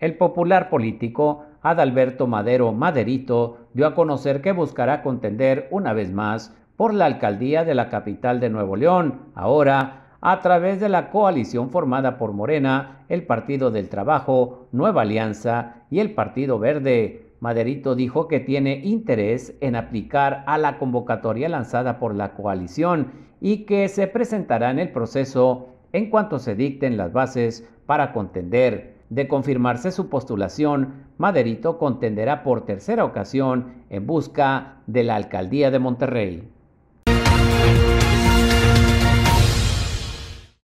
el popular político Adalberto Madero Maderito dio a conocer que buscará contender una vez más por la alcaldía de la capital de Nuevo León, ahora a través de la coalición formada por Morena, el Partido del Trabajo, Nueva Alianza y el Partido Verde. Maderito dijo que tiene interés en aplicar a la convocatoria lanzada por la coalición y que se presentará en el proceso en cuanto se dicten las bases para contender. De confirmarse su postulación, Maderito contenderá por tercera ocasión en busca de la alcaldía de Monterrey.